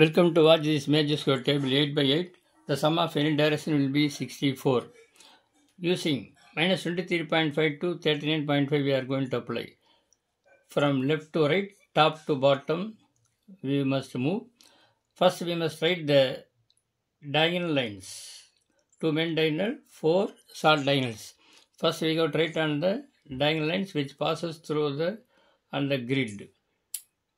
Welcome to watch this major square table 8 by 8. The sum of any direction will be 64. Using minus 23.5 to 39.5 we are going to apply. From left to right, top to bottom we must move. First we must write the diagonal lines. 2 main diagonal, 4 short diagonals. First we go to write on the diagonal lines which passes through the on the grid.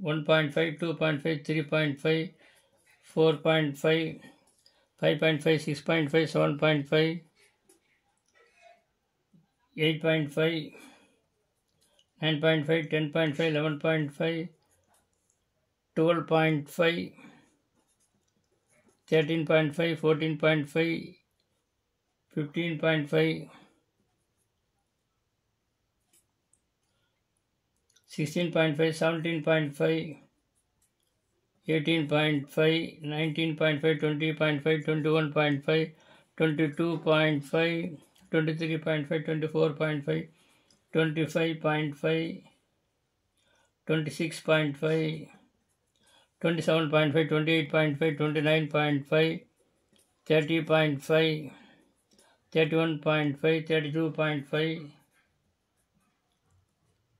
1.5, 2.5, 3.5, 4.5, 5.5, 6.5, 7.5, 8.5, 9.5, 10.5, 11.5, 12.5, 13.5, 14.5, 15.5, 16.5, 17.5, 18.5, 19.5, 20.5, 21.5, 22.5, 23.5, 24.5, 25.5, 26.5, 27.5, 28.5, 29.5, 30.5, 31.5, 32.5,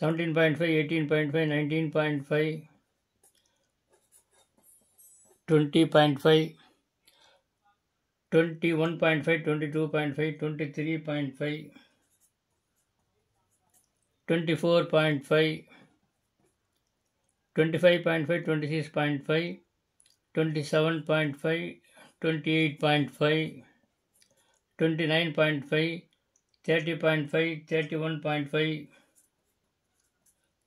17.5, 18.5, 19.5, 20.5, 21.5, 22.5, 23.5, 24.5, 25.5, 26.5, 27.5, 28.5, 29.5, 30.5, 31.5,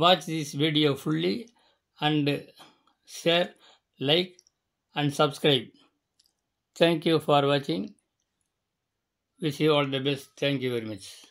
Watch this video fully and share, like and subscribe. Thank you for watching. Wish you all the best. Thank you very much.